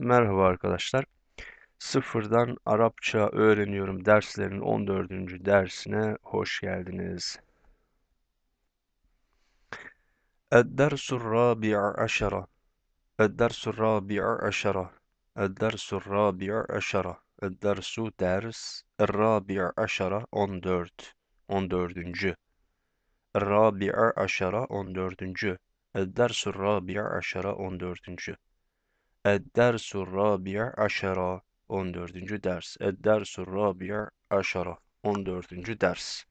Merhaba arkadaşlar. Sıfırdan Arapça öğreniyorum derslerin 14. dersine hoş geldiniz. Ed-dersul rabi'a aşara. Ed-dersul rabi'a aşara. Ed-dersul rabi'a aşara. Ed-dersu ders. Rabi'a aşara 14. 14. Rabi'a aşara 14. Ed-dersul rabi'a aşara 14. Eddersur Rabi'a Aşara 14. ders. Eddersur Rabi'a Aşara 14. ders.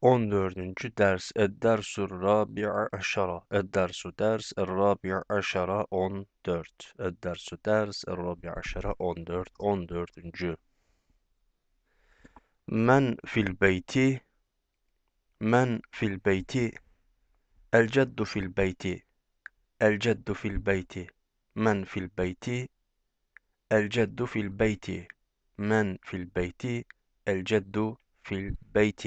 14. ders. Eddersur Rabi'a Aşara. Eddersu ders. Rabi'a Aşara 14. Eddersu ders. Rabi'a Aşara 14. 14. Men fil beyti Men fil beyti El ceddu fil beyti الجد في البيت من في البيت الجد في البيت من في البيت الجد في البيت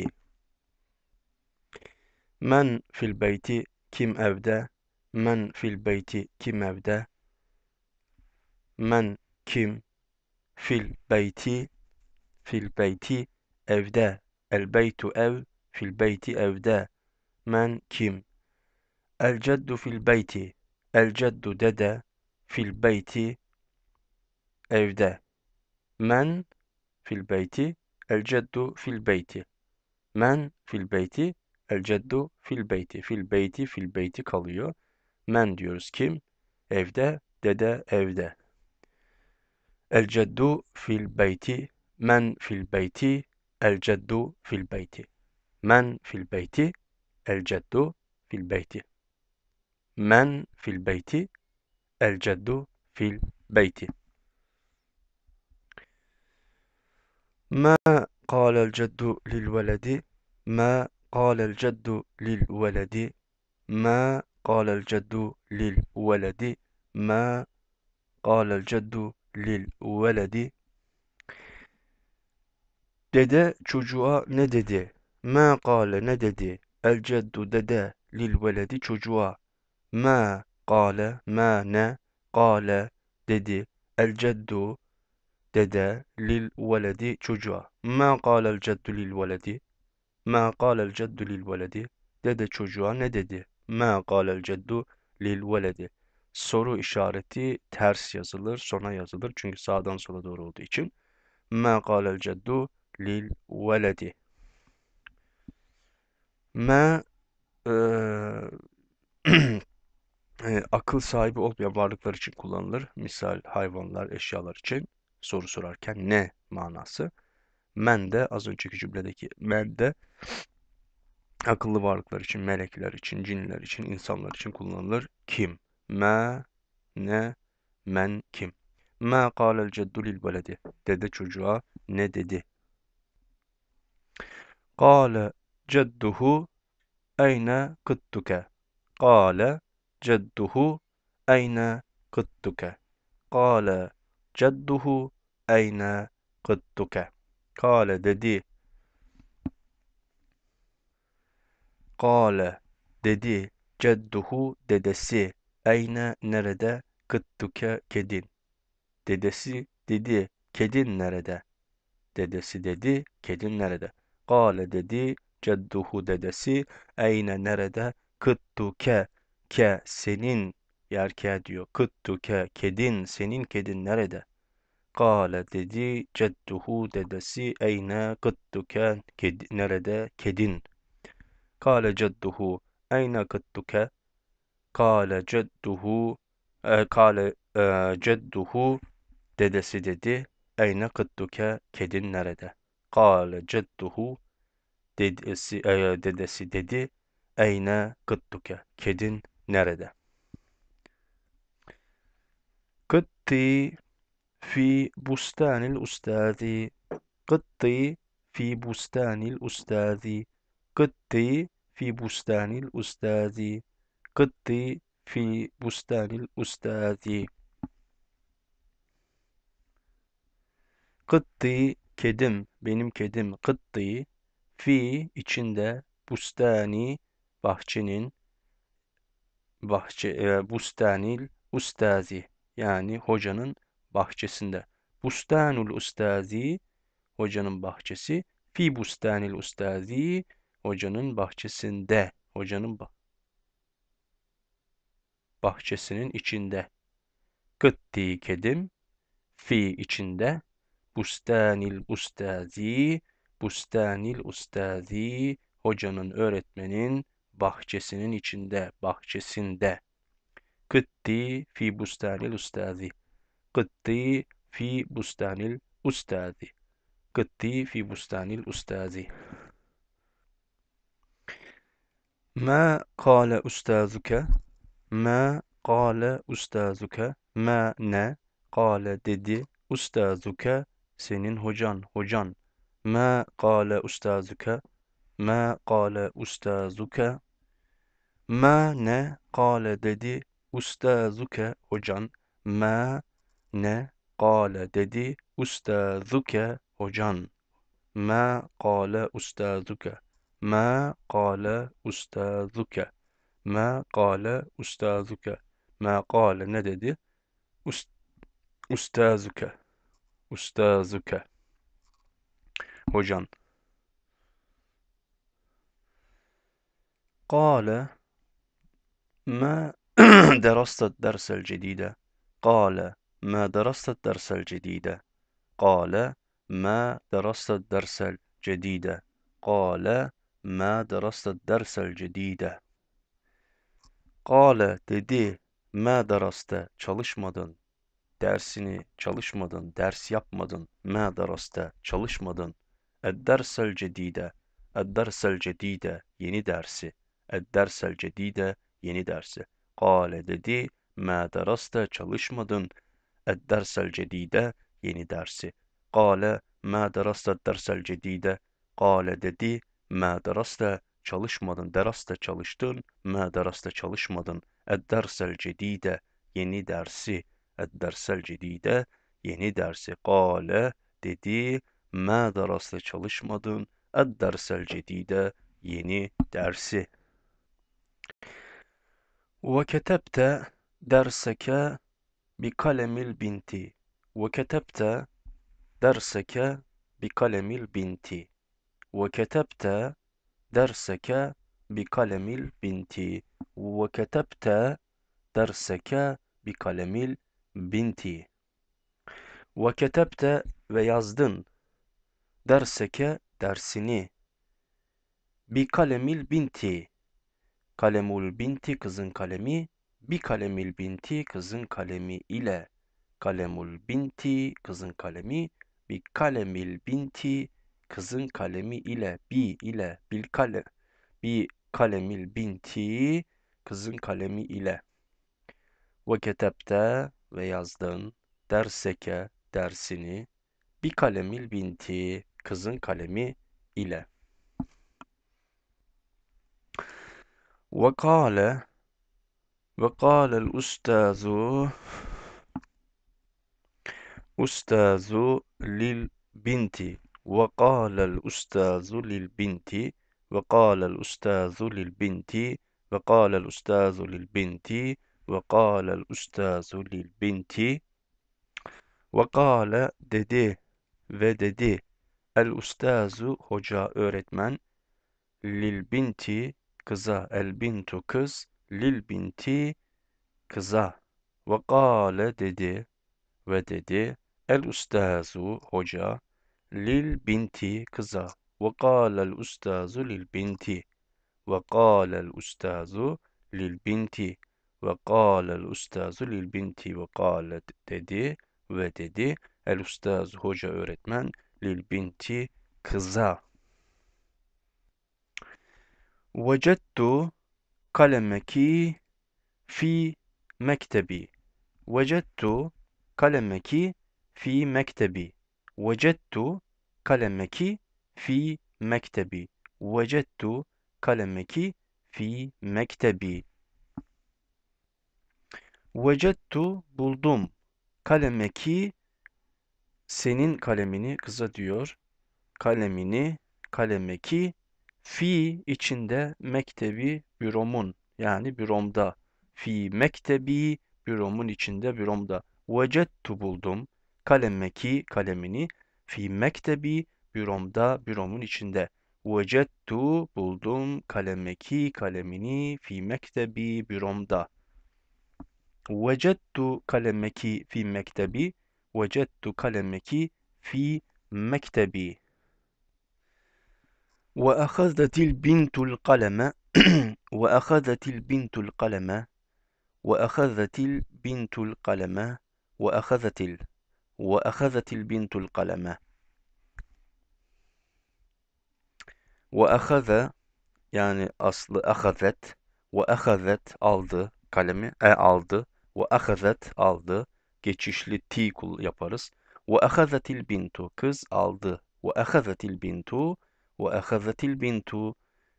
من في البيت كم أبدا من في البيت كم أبدا من كم في البيت في البيت أبدا البيت أو في البيت أبدا من كم الجد في البيت El ceddu dede fil beyti evde. Men fil beyti el ceddu fil beyti. Men fil beyti el ceddu fil beyti. Fil beyti fil beyti kalıyor. Men diyoruz kim? Evde, dede evde. El ceddu fil beyti, men fil beyti, el ceddu fil beyti. Men fil beyti, el ceddu fil beyti. من في البيت الجد في البيت ما قال الجد للولد ما قال الجد للولد ما قال الجد للولد ما قال الجد للولد Dede çocuğa ne dedi? Ma kale ne dedi? El dede çocuğa Ma kale ma ne kale dedi el ceddu dede lil veledi çocuğa. Ma kale el ceddu lil veledi. Ma kale el ceddu lil veledi. Dede çocuğa ne dedi? Ma kale el ceddu lil veledi. Soru işareti ters yazılır, sona yazılır çünkü sağdan sola doğru olduğu için. Ma kale el ceddu lil veledi. Ma e, e, akıl sahibi olmayan varlıklar için kullanılır. Misal hayvanlar, eşyalar için soru sorarken ne manası. Men de az önceki cümledeki men de akıllı varlıklar için, melekler için, cinler için, insanlar için kullanılır. Kim? Me, ne, men, kim? Me kâlel ceddu lil beledi. Dede çocuğa ne dedi? Kâle cedduhu eyne kıttuke. Kâle جده أين قدك؟ قال جده أين قدك؟ قال ددي قال ددي جده ددسي أين نرد قطك كدين؟ ددسي ددي كدين نردى؟ ددسي ددي كدين نردى؟ قال ددي جده ددسي أين نرد قطك ke senin yerke diyor. ke kedin senin kedin nerede? Kale dedi cedduhu dedesi eyne ke kedi, nerede kedin. Kale cedduhu eyne ke, Kale cedduhu e, kale e, cedduhu dedesi dedi eyne ke kedin nerede? Kale cedduhu dedesi, e, dedesi dedi eyne kıttuke kedin nerede? Kıtti fi bustanil ustadi. Kıtti fi bustanil ustadi. Kıtti fi bustanil ustadi. Kıtti fi bustanil ustadi. Kıtti kedim, benim kedim kıtti fi içinde bustani bahçenin bahçe e, bustanil ustazi yani hocanın bahçesinde. Bustanul ustazi hocanın bahçesi. Fi bustanil ustazi hocanın bahçesinde. Hocanın bah bahçesinin içinde. Kıtti kedim fi içinde. Bustanil ustazi bustanil ustazi hocanın öğretmenin bahçesinin içinde, bahçesinde. Kıtti fi bustanil ustazi. Kıtti fi bustanil ustazi. Kıtti fi bustanil ustazi. Ma kâle ustazuke. Ma kâle ustazuke. Ma ne? Kâle dedi. Ustazuke senin hocan, hocan. Ma kâle ustazuke. Ma kâle ustazuke. Ma ne kale dedi ustazuke hocan. Ma ne kale dedi ustazuke hocan. Ma kale ustazuke. Ma kale ustazuke. Ma kale ustazuke. Ma kale ne dedi? Ust ustazuke. Ustazuke. Hocan. Kale ما درست الدرس الجديد قال ما درست الدرس الجديد قال ما درست الدرس الجديد قال ما درست الدرس الجديد قال dedi ما درست çalışmadın dersini çalışmadın ders yapmadın ما درست çalışmadın الدرس الجديد الدرس الجديد yeni dersi الدرس الجديد yeni dersi. Kale dedi, ma derasta çalışmadın. Ed dersel cedide yeni dersi. Kale ma derasta dersel cedide. Kale dedi, ma derasta çalışmadın. Derasta çalıştın, ma derasta çalışmadın. Ed dersel cedide yeni dersi. Ed dersel cedide yeni dersi. Kale dedi, ma derasta çalışmadın. Ed dersel cedide yeni dersi. وَكَتَبْتَ derseke bi kalemil binti. وَكَتَبْتَ derseke bi kalemil binti. وَكَتَبْتَ derseke bi kalemil binti. وَكَتَبْتَ derseke bi kalemil binti. وَكَتَبْتَ ve yazdın. Derseke dersini. Bi kalemil binti Kalemul binti kızın kalemi, bir kalemil binti kızın kalemi ile. Kalemul binti kızın kalemi, bir kalemil binti kızın kalemi ile. Bi ile bil kale, bi kalemil binti kızın kalemi ile. Ve ketepte ve yazdın derseke dersini bir kalemil binti kızın kalemi ile. وقال وقال الأستاذ أستاذ للبنت وقال الأستاذ للبنت وقال الأستاذ للبنت وقال الأستاذ للبنت وقال الأستاذ للبنت وقال dedi ve dedi el ustazu hoca öğretmen كزة البنت kız lilbinti kıza ve kâle dedi ve dedi el ustazu hoca lil binti kıza ve kâlel ustazu lil binti ve kâlel ustazu lil binti ve kâlel ustazu lil binti ve kâlet dedi ve dedi el ustaz hoca öğretmen lil binti kıza Vecettu kalemeki fi mektebi. Vecettu kalemeki fi mektebi. Vecettu kalemeki fi mektebi. Vecettu kalemeki fi mektebi. Vecettu buldum. Kalemeki senin kalemini kıza diyor. Kalemini kalemeki Fi içinde mektebi büromun yani büromda. Fi mektebi büromun içinde büromda. Vecettu buldum kalemeki kalemini fi mektebi büromda büromun içinde. Vecettu buldum kalemeki kalemini fi mektebi büromda. Vecettu kalemeki fi mektebi. Vecettu kalemeki fi mektebi. وأخذت البنت القلم وأخذت البنت القلم وأخذت البنت القلم وأخذت ال وأخذت البنت القلم وأخذ يعني أصل أخذت وأخذت aldı kalemi e aldı وأخذت aldı geçişli t yaparız وأخذت البنت kız aldı وأخذت البنت وأخذت البنت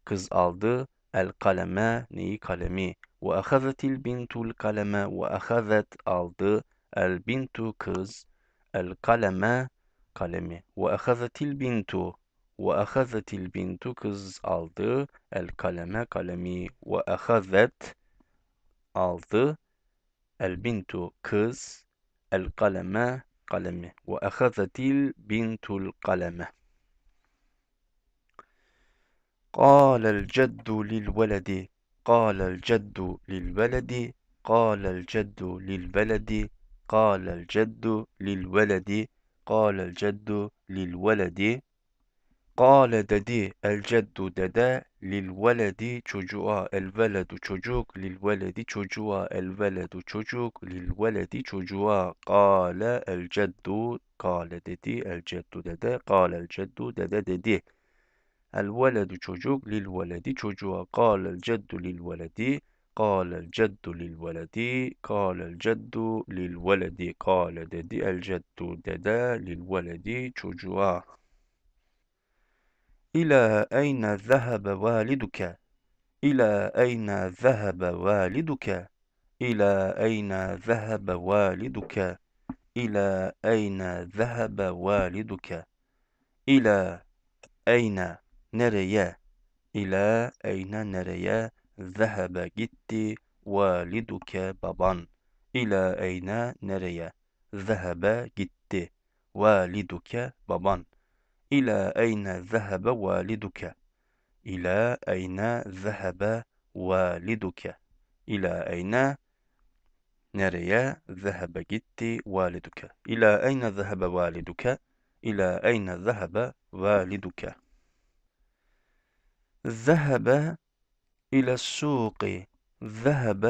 كز ألد القلمة ني قلمي وأخذت البنت القلمة وأخذت ألد البنت كز القلمة قلمي وأخذت البنت وأخذت البنت كز ألد القلمة قلمي وأخذت ألد البنت كز القلمة قلمي وأخذت البنت القلمة قال الجد للولد قال الجد للولد قال الجد للولد قال الجد للولد قال الجد للولد قال ددي الجد ددا للولد çocuğa الولد çocuk للولد çocuğa الولد çocuk للولد çocuğa قال الجد قال ددي الجد ددا قال الجد ددا ددي الولد çocuk للولد çocuğa قال الجد للولد قال الجد للولد قال الجد للولد قال dedi الجد ددا للولد çocuğa إلى أين ذهب والدك إلى أين ذهب والدك إلى أين ذهب والدك إلى أين ذهب والدك إلى أين نريا إلى أين نريا ذهب جت والدك بابا إلى أين نريا ذهب جت والدك بابا إلى أين ذهب والدك إلى أين ذهب والدك إلى أين نريا ذهب جت والدك إلى أين ذهب والدك إلى أين ذهب والدك, إلى أين ذهب والدك؟ ذهب إلى السوق ذهب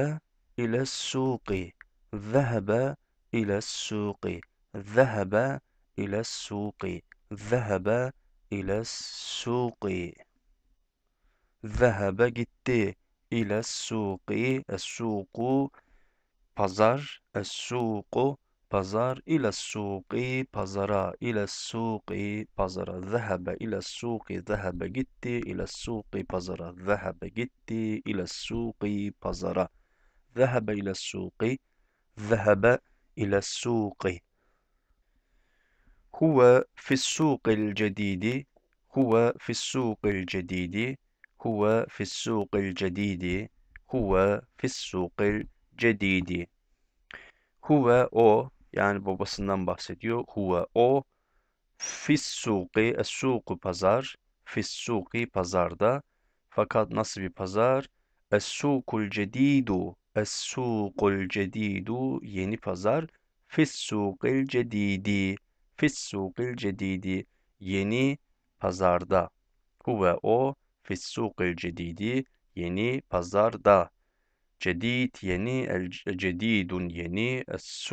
إلى السوق ذهب إلى السوق ذهب إلى السوق ذهب إلى السوق ذهب gitti إلى السوق السوق بازار السوق بازار إلى السوق بازارا إلى السوق بازارا ذهب إلى السوق ذهب جئت إلى السوق بازارا ذهب جئت إلى السوق بازارا ذهب إلى السوق ذهب إلى السوق هو في السوق الجديد هو في السوق الجديد هو في السوق الجديد هو في السوق الجديد هو أو Yani babasından bahsediyor. Huve o fissuki, essuku pazar, fissuki pazarda. Fakat nasıl bir pazar? Essukul cedidu, essukul cedidu yeni pazar. Fissukil cedidi, fissukil cedidi yeni pazarda. Huve o fissukil cedidi yeni pazarda. Cedid yeni, el cedidun yeni, es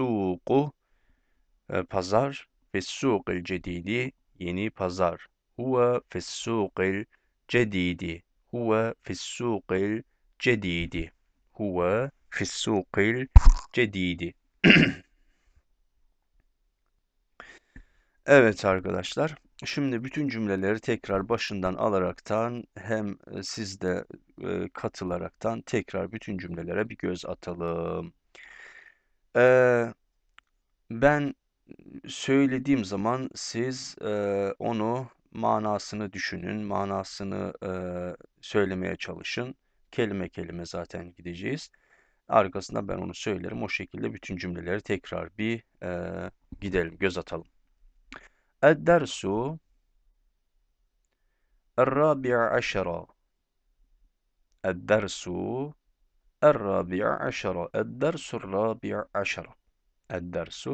e, pazar, fis-suqil cedidi yeni pazar. Huve fis-suqil cedidi. Huve fis-suqil cedidi. Huve fis-suqil cedidi. evet arkadaşlar. Şimdi bütün cümleleri tekrar başından alaraktan hem e, siz de e, katılaraktan tekrar bütün cümlelere bir göz atalım. E, ben söylediğim zaman siz onu manasını düşünün, manasını söylemeye çalışın. Kelime kelime zaten gideceğiz. Arkasında ben onu söylerim. O şekilde bütün cümleleri tekrar bir gidelim, göz atalım. الدرس الرابع عشر الدرس الرابع عشر الدرس الرابع عشر الدرس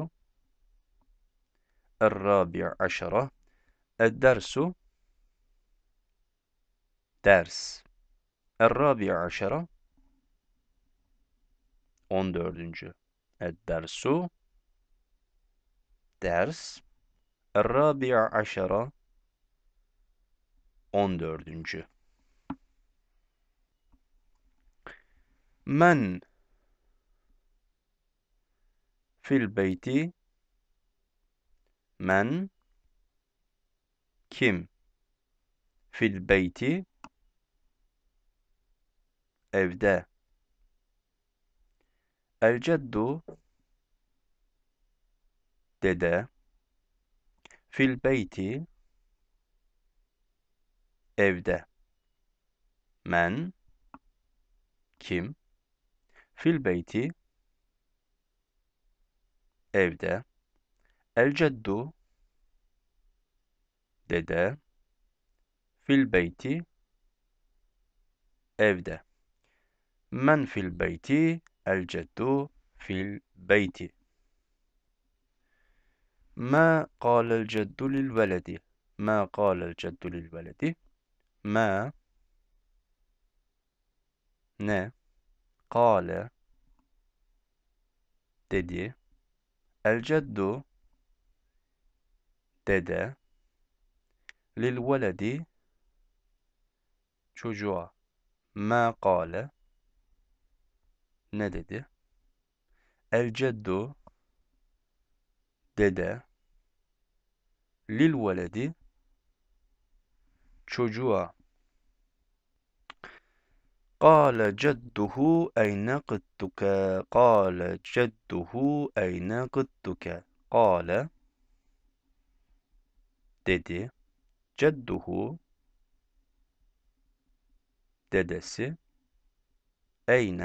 الرابع عشر الدرس درس الرابع عشر 14. الدرس درس Rabia aşara 14. Men fil beyti men kim fil beyti evde el ceddu dede Fil beyti evde. Men kim? Fil beyti evde. El ceddu dede. Fil beyti evde. Men fil beyti el ceddu fil beyti. ما قال الجد للولد ما قال الجد للولد ما ن قال dedi الجد dede للولد çocuğa ma قال ne dedi el ceddu dede للولد çocuğa قال جده أين قدتك قال جده أين قدتك قال ددي جده ددسي أين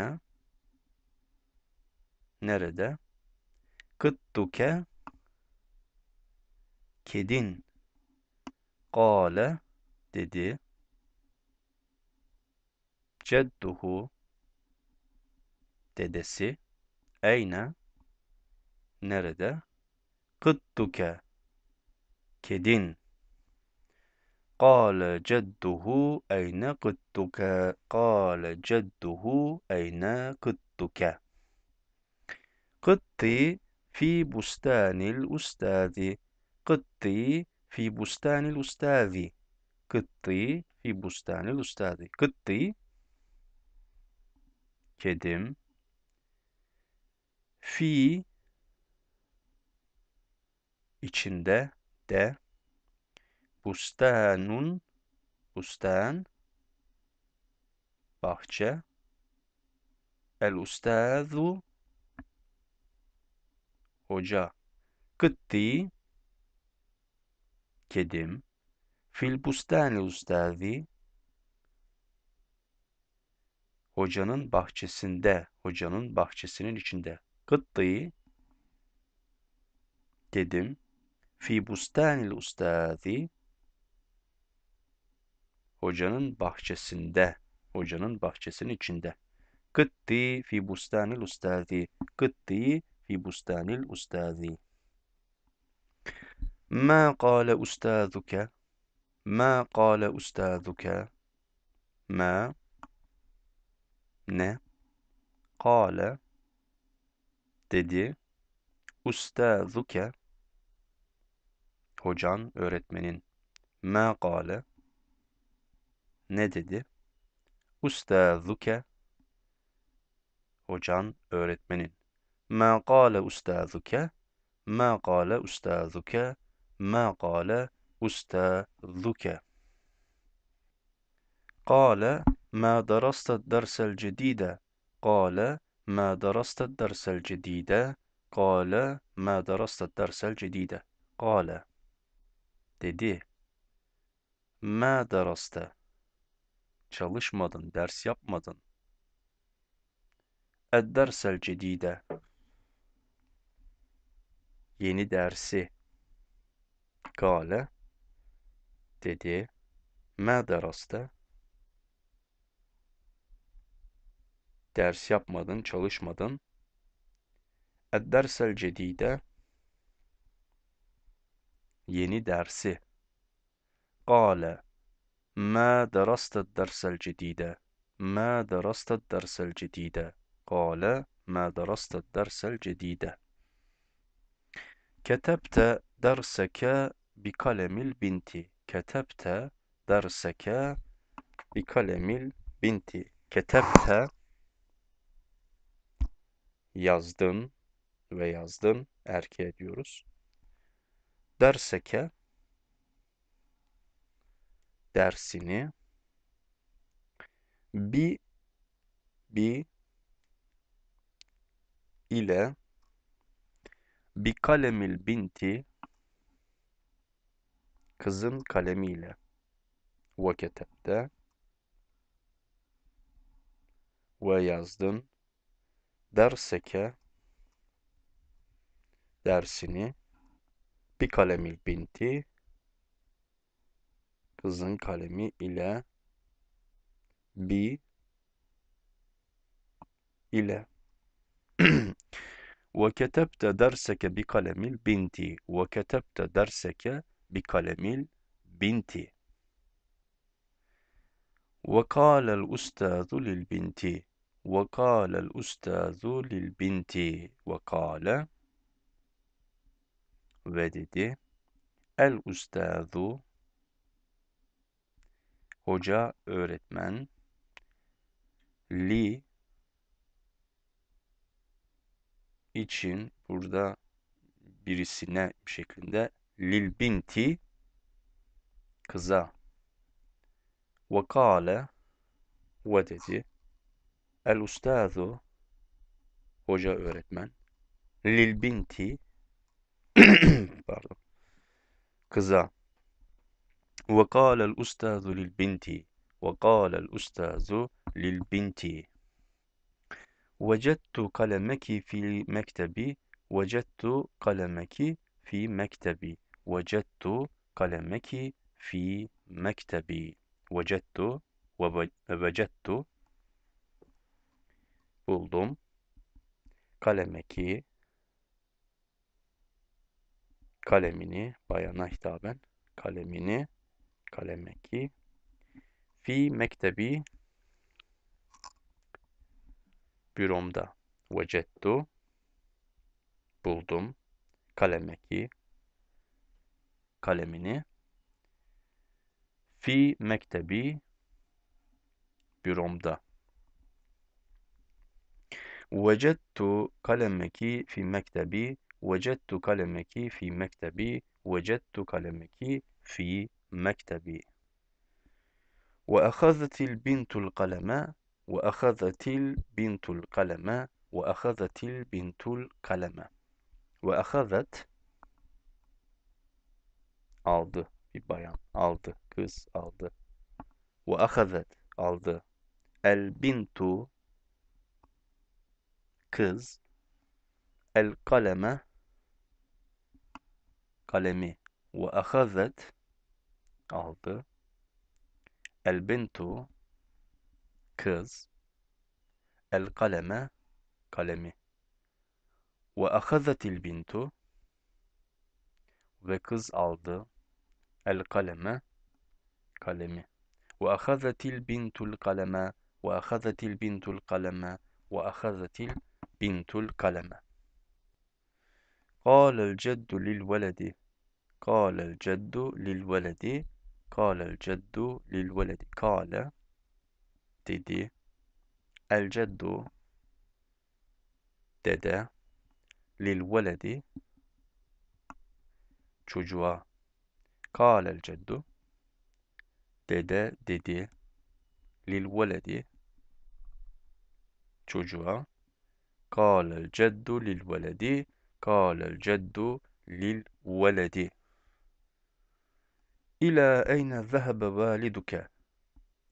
نرد قدتك kedin Kale dedi. Cedduhu dedesi. Eyne nerede? Kıttuke kedin. قال جده أين قدتك؟ قال جده أين قدتك؟ Kıtti في بستان الأستاذ Kıttî fi bustanil ustazi. Kıttî fi bustanil ustazi. Kıttî kedim fi içinde de bustanun bustan bahçe el ustazu hoca kıttî kedim, fil bustani ustazi, hocanın bahçesinde, hocanın bahçesinin içinde. Gıttıyı dedim. Fi bustanil ustazi hocanın bahçesinde, hocanın bahçesinin içinde. Gıttı fi bustanil ustazi, gıttı fi bustanil ustazi. Ma qale ustazuke. Ma qale ustazuke. Ma ne? Kale dedi. Ustazuke hocan, öğretmenin ma kale ne dedi? Ustazuke hocan, öğretmenin ma kale ustazuke ma kale ustazuke ma qale ustazuke. Qale ma darasta dersel cedide. Qale ma darasta dersel cedide. Qale ma darasta dersel cedide. Qale dedi. Ma darasta çalışmadın, ders yapmadın. Eddersel cedide yeni dersi Kale dedi. Me derasta ders yapmadın, çalışmadın. Eddersel cedide yeni dersi. Kale Ma derasta dersel cedide. Ma derasta dersel cedide. Kale Ma derasta dersel cedide. Ketebte derseke bikalemil binti ketebte derseke bikalemil binti ketebte yazdın ve yazdın erkeğe diyoruz. Derseke dersini bi bi ile bi kalemil binti Kızın kalemiyle. Ve ketebde. Ve yazdın. Derseke. Dersini. Bir kalemil binti. Kızın kalemi ile. Bi ile. وكتبت درسك بقلم البنت وكتبت درسك bikalemil binti. Ve kâlel ustazu lil binti. Ve kâlel ustazu lil binti. Ve kâle ve dedi el ustazu hoca öğretmen li için burada birisine şeklinde للبنت kıza وقال ve dedi el ustazu hoca öğretmen lil binti pardon kıza ve kâlel ustazu lil binti ve kâlel ustazu lil binti وجدت قلمك في مكتبي وجدت قلمك في مكتبي وَجَدْتُ kalemeki fi mektebi. Vecettu ve vecettu buldum. Kalemeki kalemini bayana hitaben kalemini kalemeki fi mektebi büromda vecettu buldum kalemeki kalemini fi mektebi büromda. Vecettu kalemeki fi mektebi Vecettu kalemeki fi mektebi Vecettu kalemeki fi mektebi وأخذت البنت القلم وأخذت البنت القلم وأخذت البنت القلم وأخذت aldı bir bayan aldı kız aldı ve ahazet aldı el bintu kız el kaleme kalemi ve ahazet aldı el bintu kız el kaleme kalemi ve el bintu ve kız aldı القلم قلم وأخذت البنت القلم وأخذت البنت القلم وأخذت البنت القلم قال الجد للولد قال الجد للولد قال الجد للولد قال ديدي الجد ددا للولد çocuğa قال الجد dede dedi للولد çocuğa قال الجد للولد قال الجد للولد إلى أين ذهب والدك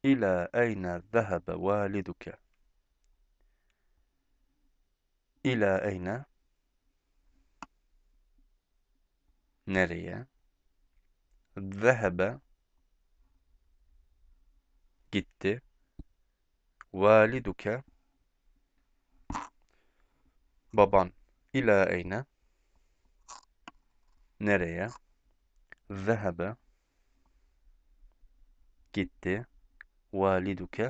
إلى أين ذهب والدك إلى أين نريه ذهب gitti validuke baban ila eyne nereye zehebe gitti validuke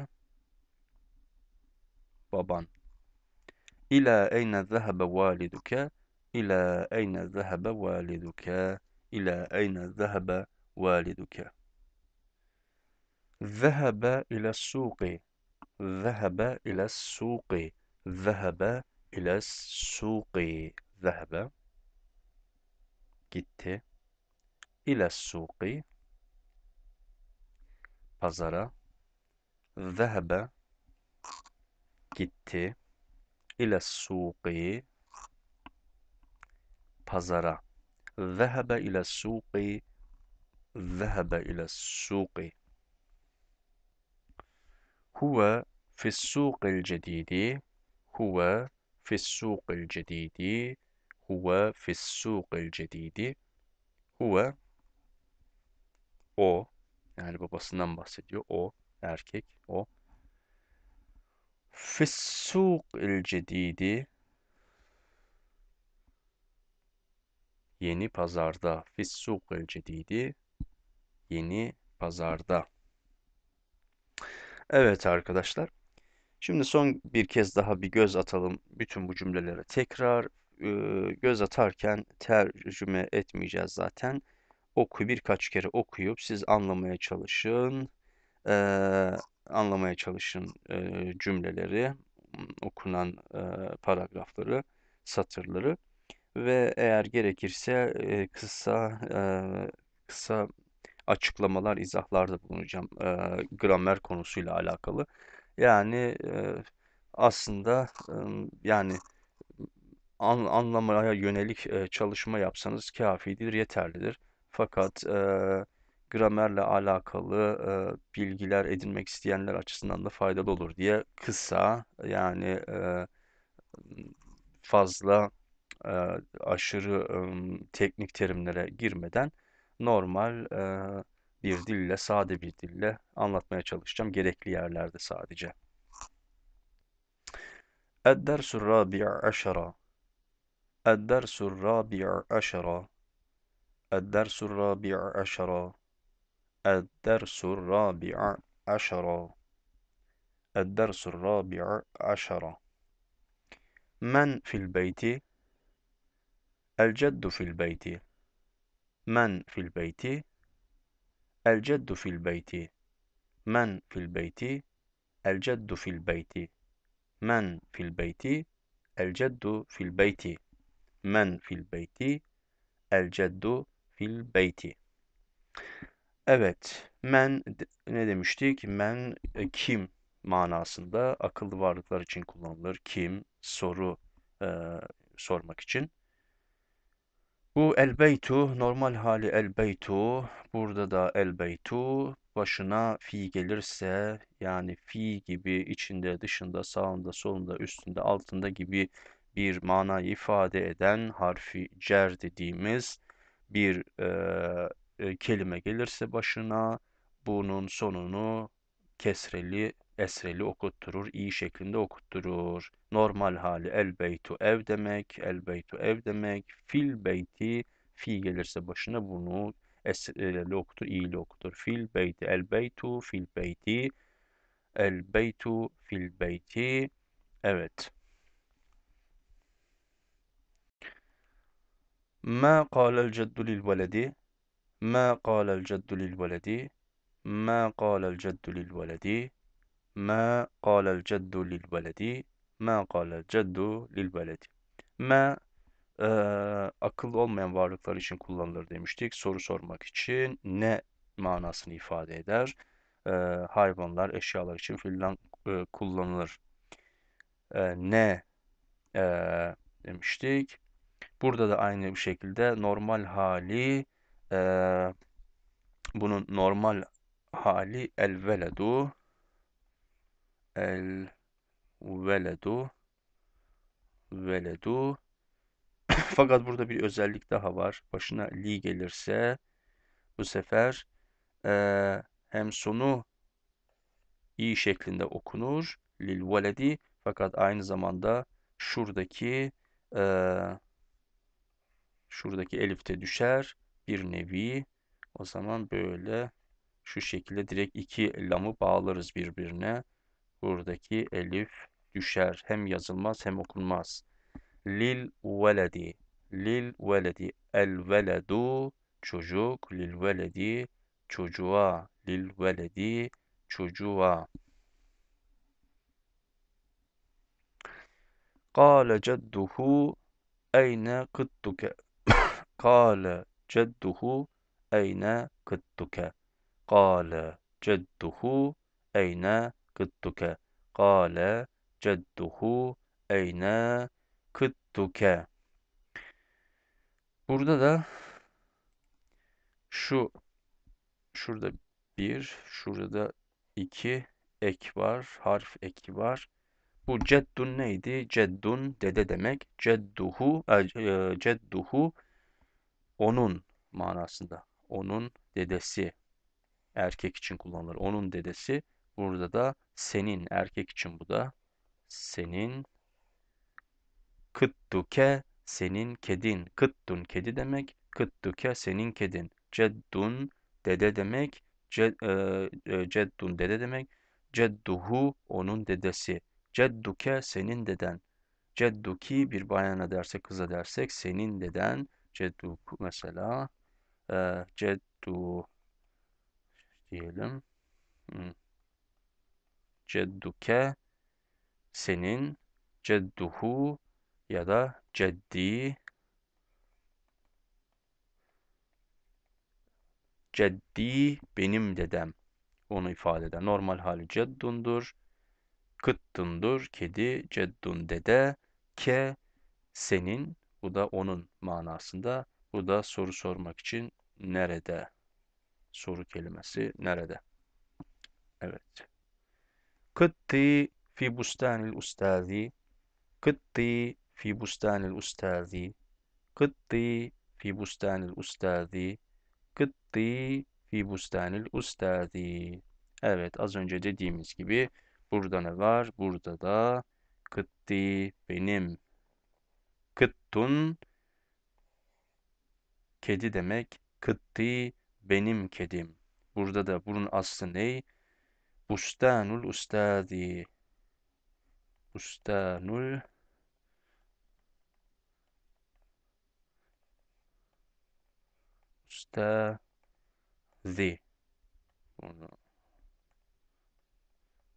baban ila eyne zehebe validuke ila eyne zehebe validuke إلى أين ذهب والدك ذهب إلى السوق ذهب إلى السوق ذهب إلى السوق ذهب gitti إلى السوق pazara ذهب gitti إلى السوق pazara ذهب إلى السوق ذهب إلى السوق هو في السوق الجديد هو في السوق الجديد هو في السوق الجديد هو o yani babasından bahsediyor o erkek o في السوق الجديد Yeni pazarda. Fissukul cedidi. Yeni pazarda. Evet arkadaşlar. Şimdi son bir kez daha bir göz atalım bütün bu cümlelere. Tekrar e, göz atarken tercüme etmeyeceğiz zaten. Oku birkaç kere okuyup siz anlamaya çalışın. E, anlamaya çalışın e, cümleleri, okunan e, paragrafları, satırları ve eğer gerekirse e, kısa e, kısa açıklamalar, izahlarda bulunacağım e, gramer konusuyla alakalı. Yani e, aslında e, yani an, anlamaya yönelik e, çalışma yapsanız kafidir, yeterlidir. Fakat e, gramerle alakalı e, bilgiler edinmek isteyenler açısından da faydalı olur diye kısa yani e, fazla e, aşırı e, teknik terimlere girmeden normal e, bir dille, sade bir dille anlatmaya çalışacağım. Gerekli yerlerde sadece. الدرس الرابع عشر الدرس الرابع عشر الدرس الرابع عشر الدرس الرابع عشر الدرس الرابع عشر Men fil البيت El ceddu fil beyti. Men fil beyti. El ceddu fil beyti. Men fil beyti. El ceddu fil beyti. Men fil beyti. El ceddu fil beyti. Men fil beyti. El ceddu fil beyti. Evet, men ne demiştik? Men e, kim manasında akıllı varlıklar için kullanılır. Kim soru e, sormak için. Bu elbeytu normal hali elbeytu Burada da elbeytu başına fi gelirse yani fi gibi içinde, dışında, sağında, solunda, üstünde, altında gibi bir manayı ifade eden harfi cer dediğimiz bir e, e, kelime gelirse başına bunun sonunu kesreli esreli okutturur, iyi şeklinde okutturur. Normal hali el beytu ev demek, el beytu ev demek, fil beyti fi gelirse başına bunu esreli okutur, iyili okutur. Fil beyti, el beytu, fil beyti, el beytu, fil beyti. Evet. Ma kâlel ceddu lil veledi. Ma kâlel ceddu lil veledi. Ma kâlel ceddu lil veledi. Ma al-Jaddu lil veledi. Ma al-Jaddu lil veledi. Ma e, akıllı olmayan varlıklar için kullanılır demiştik. Soru sormak için ne manasını ifade eder? E, hayvanlar, eşyalar için filan e, kullanılır. E, ne e, demiştik. Burada da aynı bir şekilde normal hali e, bunun normal hali el veledu El veledu veledu fakat burada bir özellik daha var. Başına li gelirse bu sefer e, hem sonu i şeklinde okunur lil veledi fakat aynı zamanda şuradaki e, şuradaki elifte düşer bir nevi o zaman böyle şu şekilde direkt iki lamı bağlarız birbirine Buradaki elif düşer. Hem yazılmaz hem okunmaz. Lil veledi. Lil veledi. El veledu çocuk. Lil veledi çocuğa. Lil veledi çocuğa. Kale cedduhu eyne kıttuke. Kale cedduhu eyne kıttuke. Kale cedduhu eyne kıttuke. Kale cedduhu eyne kıttuke. Burada da şu şurada bir, şurada iki ek var, harf eki var. Bu ceddun neydi? Ceddun dede demek. Cedduhu e, e cedduhu onun manasında. Onun dedesi. Erkek için kullanılır. Onun dedesi. Burada da senin erkek için bu da. Senin kıttuke senin kedin. Kıttun kedi demek. Kıttuke senin kedin. Ceddun dede demek. Ced, e, e, ceddun dede demek. Cedduhu onun dedesi. Cedduke senin deden. Cedduki bir bayana dersek kıza dersek senin deden. Ceddu mesela. E, ceddu diyelim. Hmm cedduke senin cedduhu ya da ceddi ceddi benim dedem onu ifade eder. Normal hali ceddundur. Kıttındur. Kedi ceddun dede. Ke senin. Bu da onun manasında. Bu da soru sormak için nerede? Soru kelimesi nerede? Evet. Kıttî fi bustanil ustazi. Kıttî fi bustanil ustazi. Kıttî fi bustanil ustazi. Kıttî fi bustanil ustazi. Evet az önce dediğimiz gibi burada ne var? Burada da kıttî benim. Kıttun kedi demek. Kıttî benim kedim. Burada da bunun aslı ney? Bustanul Ustadi. Bustanul Ustadi.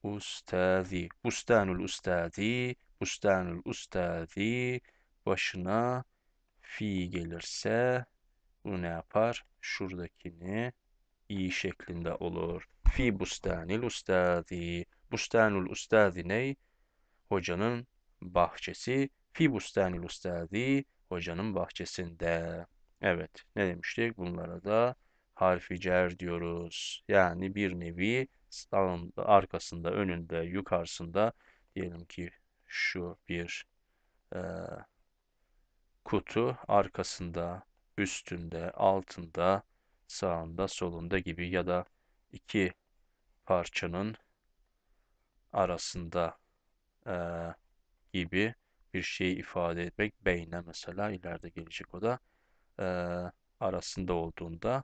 Ustadi. Bustanul Ustadi. Bustanul Ustadi. Başına fi gelirse bu ne yapar? Şuradakini i şeklinde olur. Fi bustanil ustazi. Bustanul ustazi ne? Hocanın bahçesi. Fi bustanil ustazi. Hocanın bahçesinde. Evet. Ne demiştik? Bunlara da harfi cer diyoruz. Yani bir nevi sağında, arkasında, önünde, yukarısında diyelim ki şu bir e, kutu arkasında, üstünde, altında, sağında, solunda gibi ya da iki parçanın arasında e, gibi bir şeyi ifade etmek. Beyne mesela ileride gelecek o da e, arasında olduğunda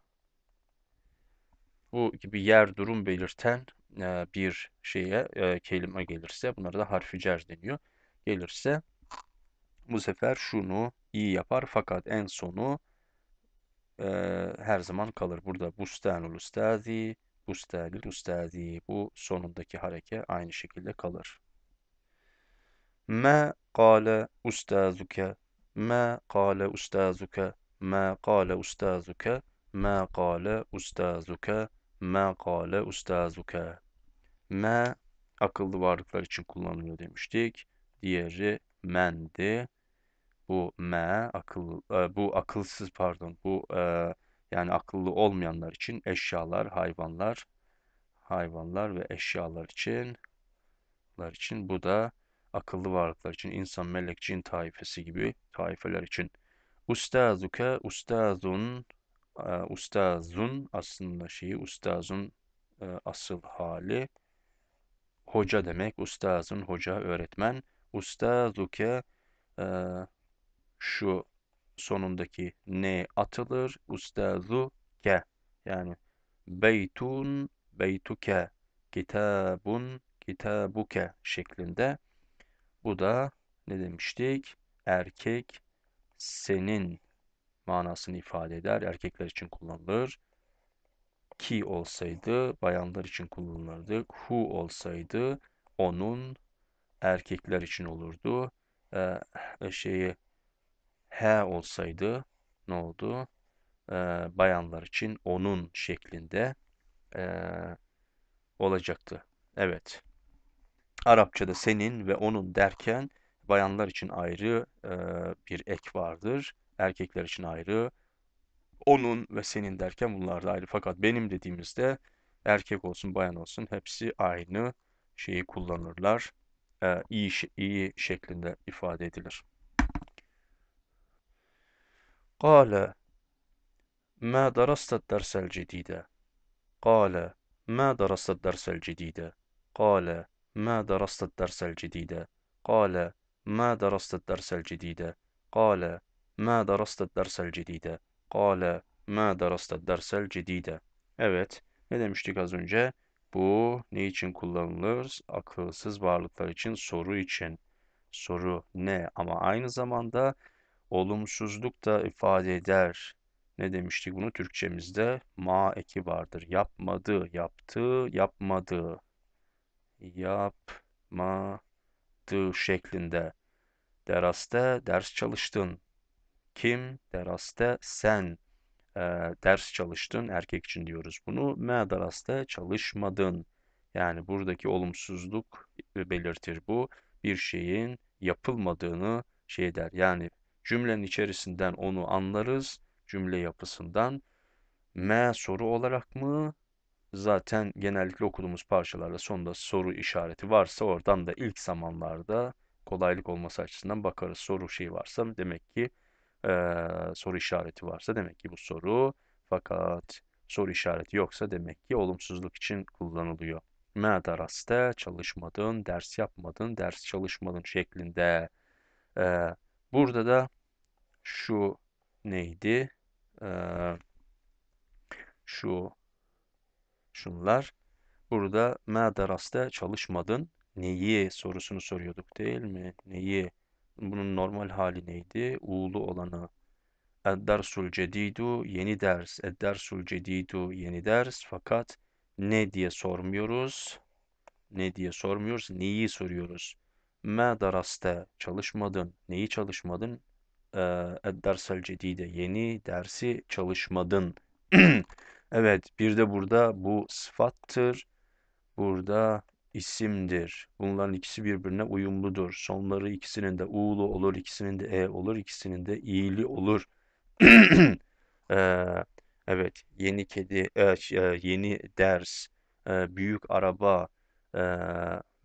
bu gibi yer durum belirten e, bir şeye e, kelime gelirse bunlara da harfi cer deniyor. Gelirse bu sefer şunu iyi yapar fakat en sonu e, her zaman kalır. Burada bustanul ustazi üstelil üsteli. Bu sonundaki hareke aynı şekilde kalır. Ma kale ustazuke. Ma kale ustazuke. Ma kale ustazuke. Ma kale ustazuke. Ma kale ustazuke. Ma akıllı varlıklar için kullanılıyor demiştik. Diğeri mendi. Bu me akıl e, bu akılsız pardon. Bu e, yani akıllı olmayanlar için eşyalar, hayvanlar, hayvanlar ve eşyalar için için bu da akıllı varlıklar için insan, melek, cin taifesi gibi taifeler için. Ustazuke, ustazun, e, ustazun aslında şeyi, ustazun e, asıl hali hoca demek. Ustazun hoca, öğretmen. Ustazuke e, şu sonundaki ne atılır? Ustazu ke. Yani beytun beytuke, kitabun kitabuke şeklinde. Bu da ne demiştik? Erkek senin manasını ifade eder. Erkekler için kullanılır. Ki olsaydı bayanlar için kullanılırdı. Hu olsaydı onun erkekler için olurdu. Ee, şeyi H olsaydı ne oldu? E, bayanlar için onun şeklinde e, olacaktı. Evet. Arapçada senin ve onun derken bayanlar için ayrı e, bir ek vardır. Erkekler için ayrı. Onun ve senin derken bunlar da ayrı. Fakat benim dediğimizde erkek olsun bayan olsun hepsi aynı şeyi kullanırlar. E, iyi, iyi şeklinde ifade edilir. قال ما درست الدرس الجديد قال ما درست الدرس الجديد قال ما درست الدرس الجديد قال ما درست الدرس الجديد قال ما درست الدرس الجديد قال ma darasta dersel cedide. Evet, ne demiştik az önce? Bu ne için kullanılır? Akılsız varlıklar için soru için. Soru ne ama aynı zamanda Olumsuzluk da ifade eder. Ne demiştik bunu Türkçemizde? Ma eki vardır. Yapmadı, yaptı, yapmadı. Yapmadı şeklinde. Derste ders çalıştın. Kim? Derste sen e, ders çalıştın. Erkek için diyoruz bunu. Me derste çalışmadın. Yani buradaki olumsuzluk belirtir bu. Bir şeyin yapılmadığını şey der. Yani Cümlenin içerisinden onu anlarız. Cümle yapısından. Me soru olarak mı? Zaten genellikle okuduğumuz parçalarda sonunda soru işareti varsa oradan da ilk zamanlarda kolaylık olması açısından bakarız. Soru şeyi varsa demek ki e, soru işareti varsa demek ki bu soru. Fakat soru işareti yoksa demek ki olumsuzluk için kullanılıyor. Medaraste çalışmadın, ders yapmadın, ders çalışmadın şeklinde e, Burada da şu neydi? Ee, şu şunlar. Burada Madaras'ta çalışmadın. Neyi sorusunu soruyorduk değil mi? Neyi? Bunun normal hali neydi? Uğulu olanı. Eddersul cedidu yeni ders. Eddersul cedidu yeni ders. Fakat ne diye sormuyoruz? Ne diye sormuyoruz? Neyi soruyoruz? Me daraste çalışmadın. Neyi çalışmadın? Eddersel cedide yeni dersi çalışmadın. evet bir de burada bu sıfattır. Burada isimdir. Bunların ikisi birbirine uyumludur. Sonları ikisinin de u'lu olur, ikisinin de e olur, ikisinin de i'li olur. evet, yeni kedi, yeni ders, büyük araba,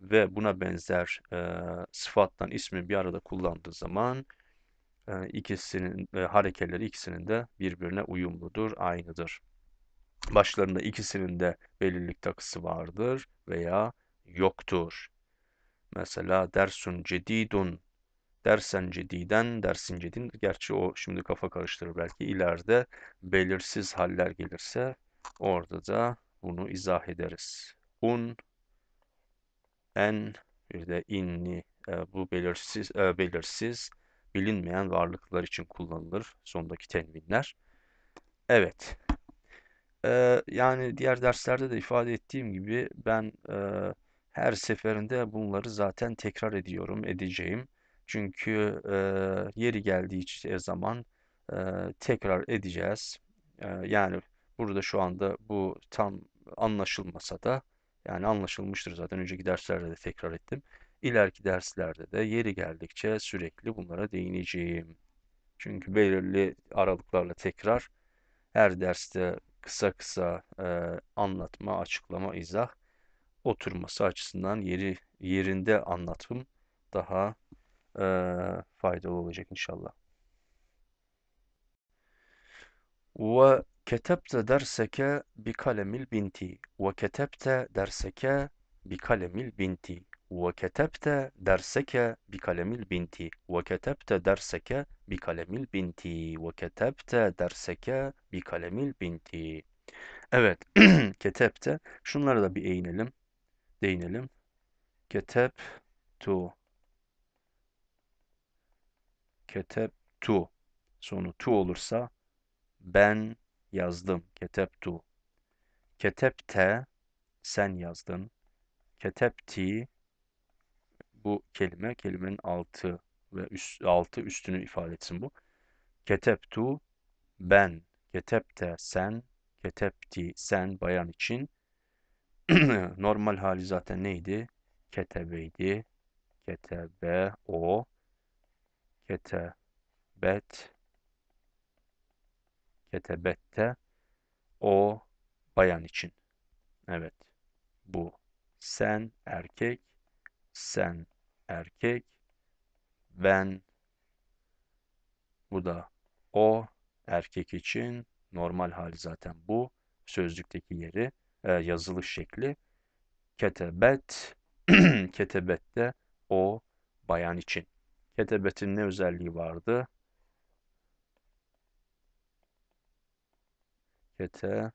ve buna benzer e, sıfattan ismi bir arada kullandığı zaman e, ikisinin e, harekeleri ikisinin de birbirine uyumludur, aynıdır. Başlarında ikisinin de belirlik takısı vardır veya yoktur. Mesela dersun cedidun, dersen cediden, dersin cedin. Gerçi o şimdi kafa karıştırır belki. ileride belirsiz haller gelirse orada da bunu izah ederiz. Un en bir de inni e, bu belirsiz e, belirsiz bilinmeyen varlıklar için kullanılır sondaki tenvinler. Evet. E, yani diğer derslerde de ifade ettiğim gibi ben e, her seferinde bunları zaten tekrar ediyorum, edeceğim. Çünkü e, yeri geldiği e, zaman e, tekrar edeceğiz. E, yani burada şu anda bu tam anlaşılmasa da yani anlaşılmıştır zaten önceki derslerde de tekrar ettim. İleriki derslerde de yeri geldikçe sürekli bunlara değineceğim. Çünkü belirli aralıklarla tekrar her derste kısa kısa e, anlatma, açıklama, izah oturması açısından yeri yerinde anlatım daha e, faydalı olacak inşallah. Ve Ketepte derseke bi kalemil binti ve ketepte derseke bi kalemil binti ve ketepte derseke bi kalemil binti ve ketepte derseke bi kalemil binti ve ketepte derseke bi kalemil binti. Evet, ketepte. şunlara da bir eğinelim, değinelim. Ketep tu ketep tu sonu tu olursa ben yazdım. Keteptu. Ketepte sen yazdın. Ketepti bu kelime kelimenin altı ve üst, altı üstünü ifade etsin bu. Keteptu ben, ketepte sen, ketepti sen bayan için. Normal hali zaten neydi? Ketebeydi. Ketebe o. Ketebet ketebette o bayan için. Evet. Bu sen erkek, sen erkek, ben bu da o erkek için normal hali zaten bu sözlükteki yeri e, yazılış şekli ketebet ketebette o bayan için. Ketebetin ne özelliği vardı? Kete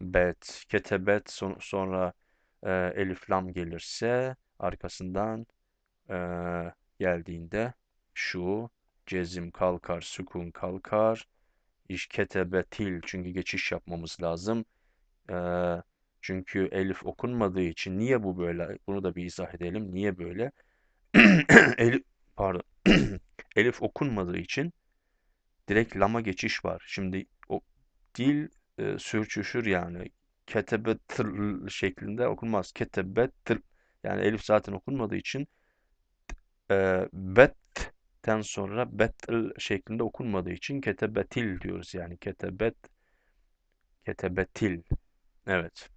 bet. Kete bet son, sonra e, elif lam gelirse arkasından e, geldiğinde şu cezim kalkar, sukun kalkar. iş kete betil çünkü geçiş yapmamız lazım. E, çünkü elif okunmadığı için niye bu böyle? Bunu da bir izah edelim. Niye böyle? elif pardon. elif okunmadığı için direkt lama geçiş var. Şimdi dil e, sürçüşür yani. Ketebe şeklinde okunmaz. Ketebe Yani elif zaten okunmadığı için e, bet'ten sonra bet'l şeklinde okunmadığı için ketebetil diyoruz. Yani ketebet ketebetil. Evet.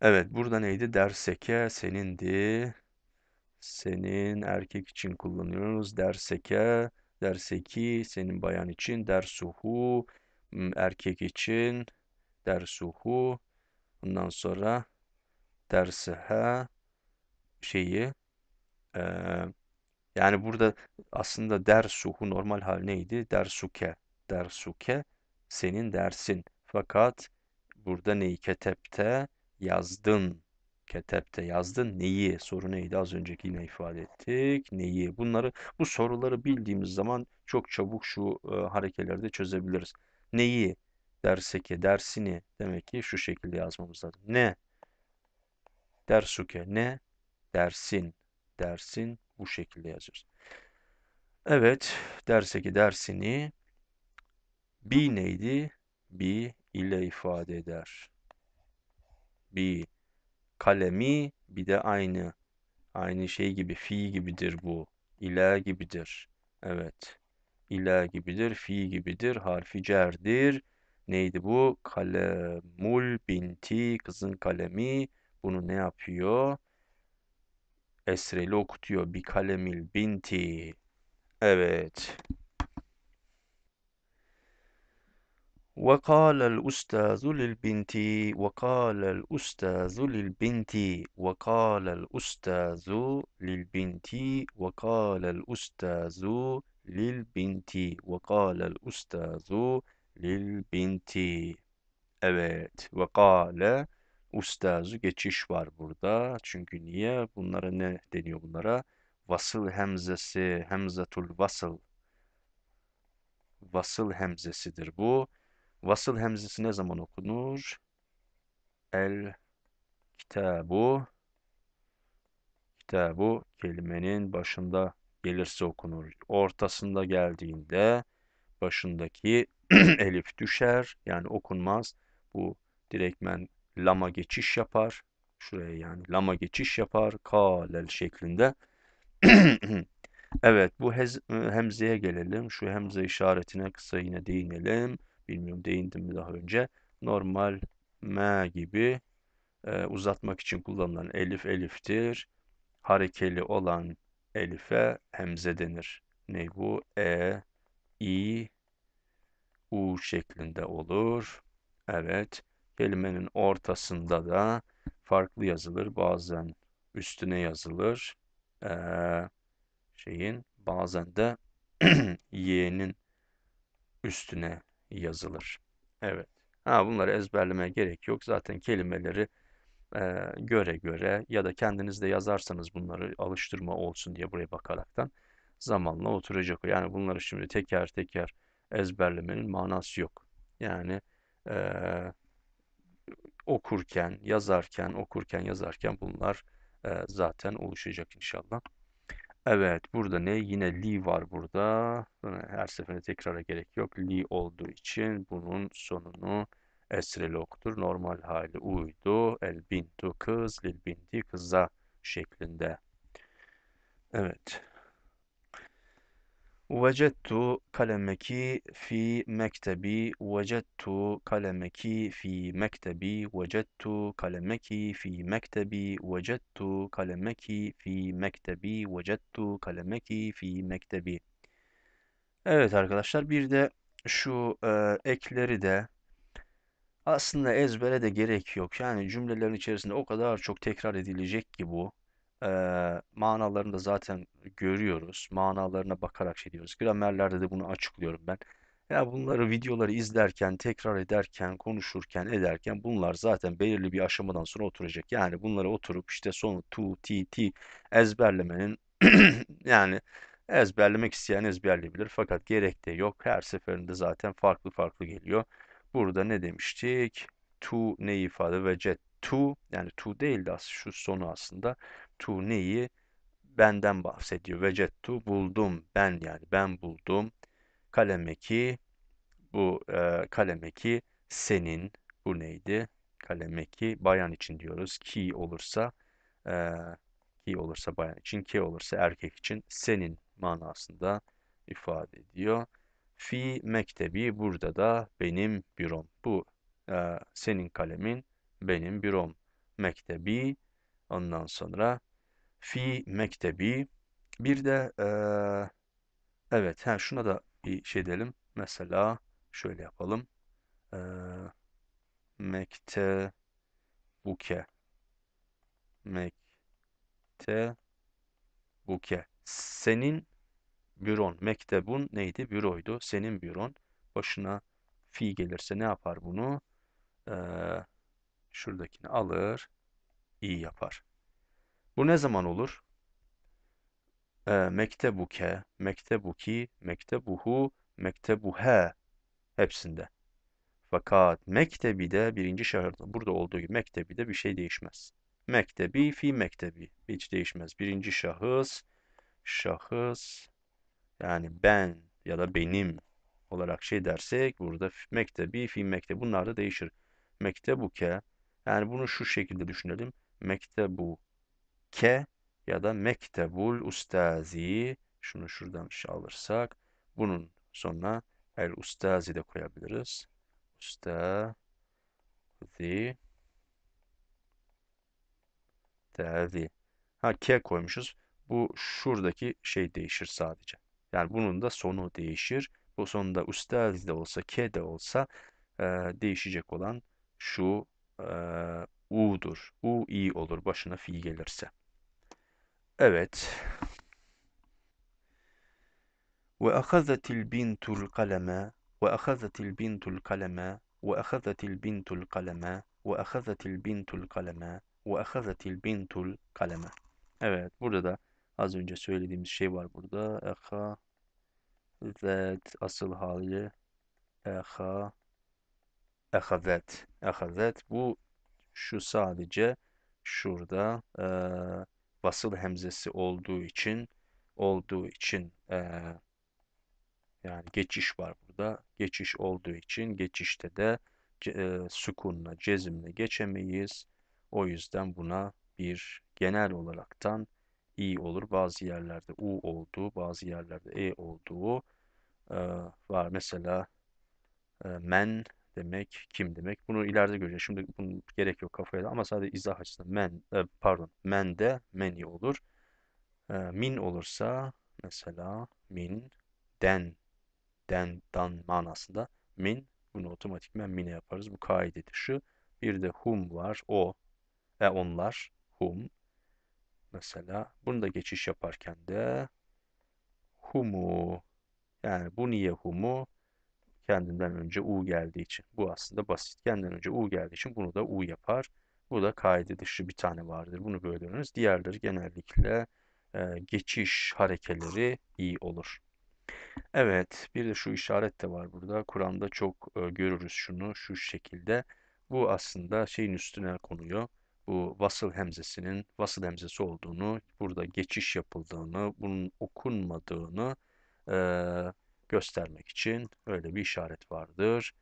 Evet burada neydi? Derseke senindi. Senin erkek için kullanıyoruz. Derseke, derseki senin bayan için. Dersuhu erkek için dersuhu ondan sonra derseha şeyi e, yani burada aslında dersuhu normal hal neydi? Dersuke. Dersuke senin dersin. Fakat burada neyi? Ketepte yazdın. Ketepte yazdın neyi? Soru neydi? Az önceki yine ifade ettik. Neyi? Bunları, bu soruları bildiğimiz zaman çok çabuk şu e, harekeleri çözebiliriz. Neyi derse ki dersini demek ki şu şekilde yazmamız lazım. Ne dersuke ne dersin dersin bu şekilde yazıyoruz. Evet derse ki dersini bi neydi? Bi ile ifade eder. Bi kalemi bir de aynı. Aynı şey gibi fi gibidir bu. İla gibidir. Evet ila gibidir, fi gibidir, harfi cerdir. Neydi bu? Kalemul binti, kızın kalemi. Bunu ne yapıyor? Esreli okutuyor. Bir kalemil binti. Evet. وقال الأستاذ للبنت وقال الأستاذ للبنت وقال الأستاذ للبنت وقال الأستاذ Lil binti. ve kâlel ustazu lilbinti. Evet ve kâle ustazu geçiş var burada. Çünkü niye? Bunlara ne deniyor bunlara? Vasıl hemzesi, hemzetul vasıl. Vasıl hemzesidir bu. Vasıl hemzesi ne zaman okunur? El kitabu. Kitabu kelimenin başında gelirse okunur. Ortasında geldiğinde başındaki elif düşer. Yani okunmaz. Bu direktmen lama geçiş yapar. Şuraya yani lama geçiş yapar. Kalel şeklinde. evet bu hemzeye gelelim. Şu hemze işaretine kısa yine değinelim. Bilmiyorum değindim mi daha önce. Normal m gibi e, uzatmak için kullanılan elif eliftir. Harekeli olan Elif'e hemze denir. Ne bu? E, i, u şeklinde olur. Evet. Kelimenin ortasında da farklı yazılır. Bazen üstüne yazılır. Ee, şeyin bazen de y'nin üstüne yazılır. Evet. Ha bunları ezberlemeye gerek yok. Zaten kelimeleri e, göre göre ya da kendiniz de yazarsanız bunları alıştırma olsun diye buraya bakaraktan zamanla oturacak. Yani bunları şimdi teker teker ezberlemenin manası yok. Yani e, okurken, yazarken, okurken, yazarken bunlar e, zaten oluşacak inşallah. Evet, burada ne? Yine li var burada. Her seferinde tekrara gerek yok. Li olduğu için bunun sonunu esriloktur. Normal hali uydu. El bintu kız, lil binti kıza şeklinde. Evet. Vecettu kalemeki fi mektebi, vecettu kalemeki fi mektebi, vecettu kalemeki fi mektebi, vecettu kalemeki fi mektebi, vecettu kalemeki fi mektebi. Evet arkadaşlar bir de şu e, ekleri de aslında ezbere de gerek yok. Yani cümlelerin içerisinde o kadar çok tekrar edilecek ki bu. E, manalarını da zaten görüyoruz. Manalarına bakarak şey diyoruz. Gramerlerde de bunu açıklıyorum ben. Ya bunları videoları izlerken, tekrar ederken, konuşurken, ederken bunlar zaten belirli bir aşamadan sonra oturacak. Yani bunları oturup işte sonu tu, ti, ti ezberlemenin yani ezberlemek isteyen ezberleyebilir. Fakat gerek de yok. Her seferinde zaten farklı farklı geliyor. Burada ne demiştik? To ne ifade vecet to yani to değil de aslında şu sonu aslında to neyi benden bahsediyor. Vecettu buldum ben yani ben buldum. Kalemeki bu e, kalemeki senin bu neydi? Kalemeki bayan için diyoruz. Ki olursa e, ki olursa bayan için, ki olursa erkek için senin manasında ifade ediyor. Fi mektebi burada da benim bürom. Bu e, senin kalemin benim bürom. Mektebi ondan sonra fi mektebi bir de e, evet ha, şuna da bir şey edelim. Mesela şöyle yapalım. E, mekte buke senin büron. Mektebun neydi? Büroydu. Senin büron. Başına fi gelirse ne yapar bunu? Ee, şuradakini alır. iyi yapar. Bu ne zaman olur? Ee, mektebuke, mektebuki, mektebuhu, mektebuhe hepsinde. Fakat mektebi de birinci şahırda burada olduğu gibi mektebi de bir şey değişmez. Mektebi fi mektebi hiç değişmez. Birinci şahıs, şahıs, yani ben ya da benim olarak şey dersek burada mektebi, fi mektep bunlar da değişir. Mektebu ke yani bunu şu şekilde düşünelim. Mektebu ke ya da mektebul ustazi şunu şuradan şey alırsak bunun sonuna el ustazi de koyabiliriz. Ustazi Terzi. Ha ke koymuşuz. Bu şuradaki şey değişir sadece. Yani bunun da sonu değişir. Bu sonunda üstel de olsa, k de olsa e, değişecek olan şu e, u'dur. U, i olur başına fi gelirse. Evet. Ve ahazatil bintul kaleme ve ahazatil bintul kaleme ve ahazatil bintul kaleme ve ahazatil bintul kaleme ve ahazatil bintul kaleme. Evet burada da az önce söylediğimiz şey var burada. Aha zet asıl hali eha ehazet ehazet bu şu sadece şurada e, vasıl hemzesi olduğu için olduğu için e, yani geçiş var burada. Geçiş olduğu için geçişte de e, sukunla, cezimle geçemeyiz. O yüzden buna bir genel olaraktan i olur. Bazı yerlerde u olduğu, bazı yerlerde e olduğu e, var. Mesela e, men demek, kim demek. Bunu ileride göreceğiz. Şimdi bunun gerek yok kafaya da. ama sadece izah açısından men, e, pardon, men de meni olur. E, min olursa mesela min, den, den, dan manasında min. Bunu otomatikmen mine yaparız. Bu kaide dışı. Bir de hum var. O, ve onlar, hum mesela. Bunu da geçiş yaparken de humu yani bu niye humu? Kendinden önce u geldiği için. Bu aslında basit. Kendinden önce u geldiği için bunu da u yapar. Bu da kaide dışı bir tane vardır. Bunu böyle öğreniriz. Diğerleri genellikle e, geçiş harekeleri iyi olur. Evet, bir de şu işaret de var burada. Kur'an'da çok e, görürüz şunu şu şekilde. Bu aslında şeyin üstüne konuyor bu vasıl hemzesinin vasıl hemzesi olduğunu, burada geçiş yapıldığını, bunun okunmadığını e, göstermek için öyle bir işaret vardır.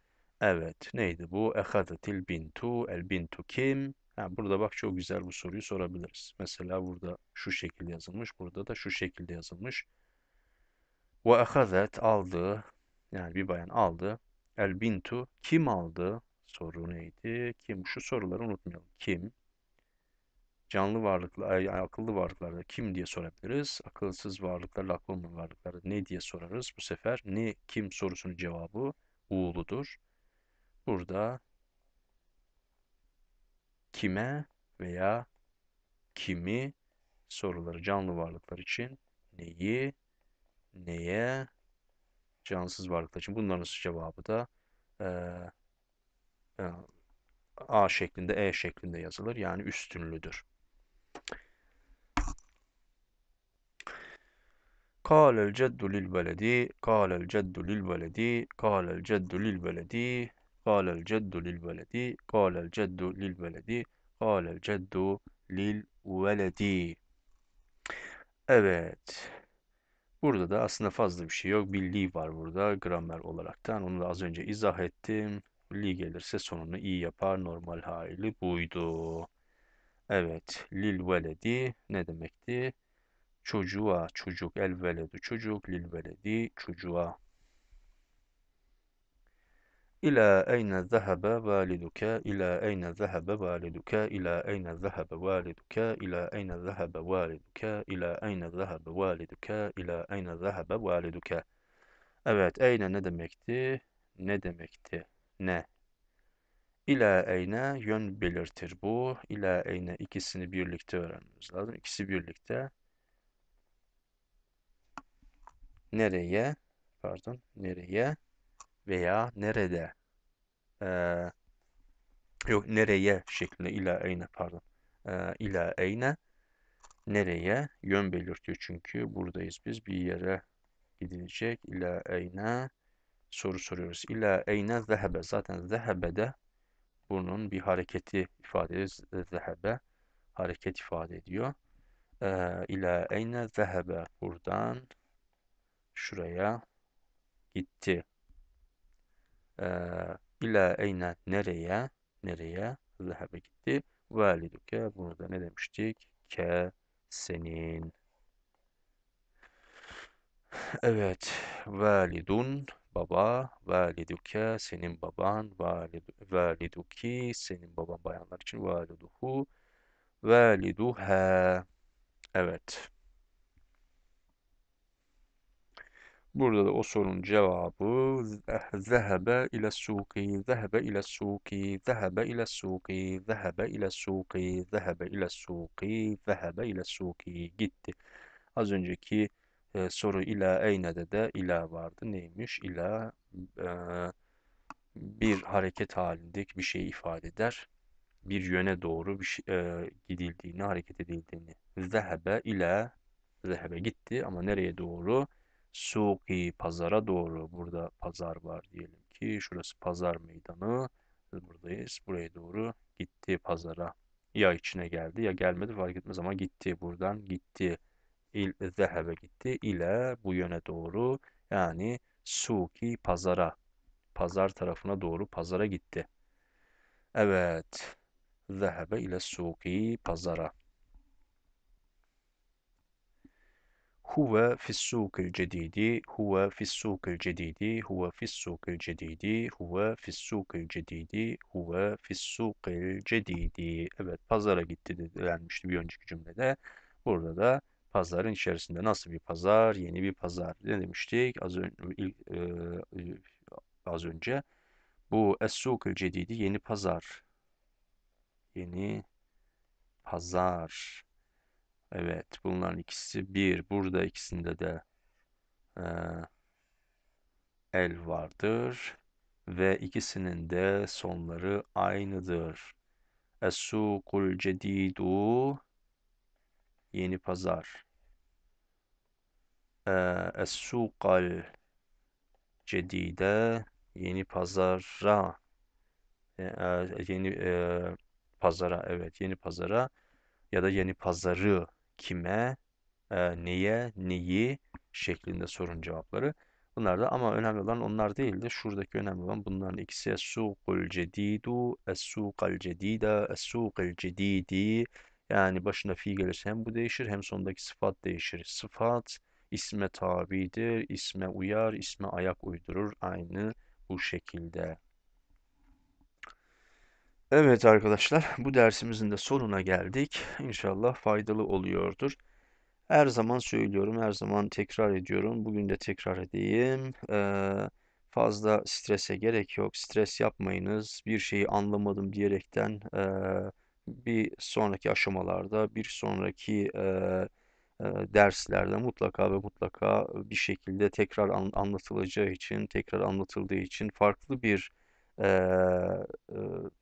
Evet, neydi bu? Ehadatil bintu, el bintu kim? Yani burada bak çok güzel bu soruyu sorabiliriz. Mesela burada şu şekilde yazılmış, burada da şu şekilde yazılmış. Ve ehazet aldı, yani bir bayan aldı. El bintu kim aldı? Soru neydi? Kim? Şu soruları unutmayalım. Kim? canlı varlıklar, yani akıllı varlıklarda kim diye sorabiliriz. Akılsız varlıklar, akıl olmayan varlıklarda ne diye sorarız. Bu sefer ne kim sorusunun cevabı uğuludur. Burada kime veya kimi soruları canlı varlıklar için neyi, neye, cansız varlıklar için bunların cevabı da e, e, A şeklinde, E şeklinde yazılır. Yani üstünlüdür. قال الجد للولد قال الجد للولد قال الجد للولد قال الجد للولد قال الجد للولد قال الجد للولد Evet. Burada da aslında fazla bir şey yok. Bir li var burada gramer olaraktan. Onu da az önce izah ettim. Li gelirse sonunu iyi yapar. Normal hali buydu. Evet. Lil veledi ne demekti? Çocuğa çocuk. El veledu çocuk. Lil veledi çocuğa. İlâ eyne zehebe validuke, ilâ eyne zehebe validuke, ilâ eyne zehebe validuke, ilâ eyne zehebe validuke, ilâ eyne zehebe validuke, ilâ eyne zehebe validuke. Evet, eyne ne demekti? Ne demekti? Ne? İlâ eyne yön belirtir bu. İlâ eyne ikisini birlikte öğrenmemiz lazım. ikisi birlikte. Nereye? Pardon. Nereye? Veya nerede? Ee, yok nereye şeklinde ilâ eyne pardon. Ee, ilâ eyne nereye? Yön belirtiyor çünkü buradayız biz. Bir yere gidilecek. İlâ eyne soru soruyoruz. İlâ eyne zehebe. Zaten zehebe de bunun bir hareketi ifade ediyor. Zehebe hareket ifade ediyor. Ee, ila eyne zehebe buradan şuraya gitti. Ee, ila eyne nereye? Nereye? Zehebe gitti. Validuke bunu da ne demiştik? Ke senin. Evet. Validun baba, validuke senin baban, valid, validuki senin baban bayanlar için validuhu, validuhe. Evet. Burada da o sorunun cevabı zehebe ile suki, zehebe ile suki, zehebe ile suki, zehebe ile suki, zehebe ile suki, zehebe ile suki gitti. Az önceki e, soru ila eyne'de de ila vardı. Neymiş? İla e, bir hareket halindeki bir şeyi ifade eder. Bir yöne doğru bir şey, e, gidildiğini, hareket edildiğini. Zehebe ila zehebe gitti ama nereye doğru? Suki pazara doğru. Burada pazar var diyelim ki. Şurası pazar meydanı. Biz buradayız. Buraya doğru gitti pazara. Ya içine geldi ya gelmedi fark etmez ama gitti. Buradan gitti il zehebe gitti ile bu yöne doğru yani suki pazara pazar tarafına doğru pazara gitti. Evet. Zehebe ile suki pazara. Huve fissukil cedidi, huve fissukil cedidi, huve fissukil cedidi, huve fissukil cedidi, huve fissukil cedidi. Evet pazara gitti denilmişti bir önceki cümlede. Burada da Pazarın içerisinde nasıl bir pazar? Yeni bir pazar. Ne demiştik? Az önce ilk, e, az önce bu es Cedidi yeni pazar. Yeni pazar. Evet, bunların ikisi bir. Burada ikisinde de e, el vardır ve ikisinin de sonları aynıdır. es cedidu Yeni Pazar. Ee, Es-Sukal Cedide Yeni Pazar'a e, e, yeni e, pazara evet yeni pazara ya da yeni pazarı kime e, neye neyi şeklinde sorun cevapları. Bunlar da ama önemli olan onlar değil de şuradaki önemli olan bunların ikisi Es-Sukul Cedidu Es-Sukal Cedida Es-Sukal Cedidi yani başına fi gelirse hem bu değişir hem sondaki sıfat değişir. Sıfat isme tabidir, isme uyar, isme ayak uydurur aynı bu şekilde. Evet arkadaşlar bu dersimizin de sonuna geldik. İnşallah faydalı oluyordur. Her zaman söylüyorum, her zaman tekrar ediyorum. Bugün de tekrar edeyim. Ee, fazla strese gerek yok. Stres yapmayınız. Bir şeyi anlamadım diyerekten... Ee, bir sonraki aşamalarda, bir sonraki e, derslerde mutlaka ve mutlaka bir şekilde tekrar an, anlatılacağı için, tekrar anlatıldığı için farklı bir e,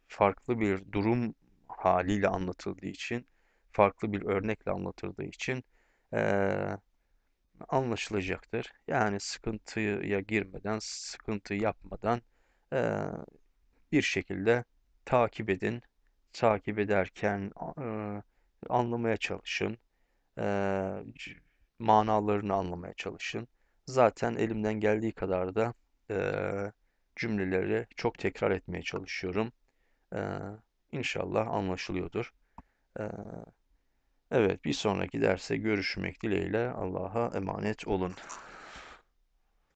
farklı bir durum haliyle anlatıldığı için, farklı bir örnekle anlatıldığı için e, anlaşılacaktır. Yani sıkıntıya girmeden, sıkıntı yapmadan e, bir şekilde takip edin, takip ederken e, anlamaya çalışın. E, manalarını anlamaya çalışın. Zaten elimden geldiği kadar da e, cümleleri çok tekrar etmeye çalışıyorum. E, inşallah anlaşılıyordur. E, evet bir sonraki derse görüşmek dileğiyle Allah'a emanet olun.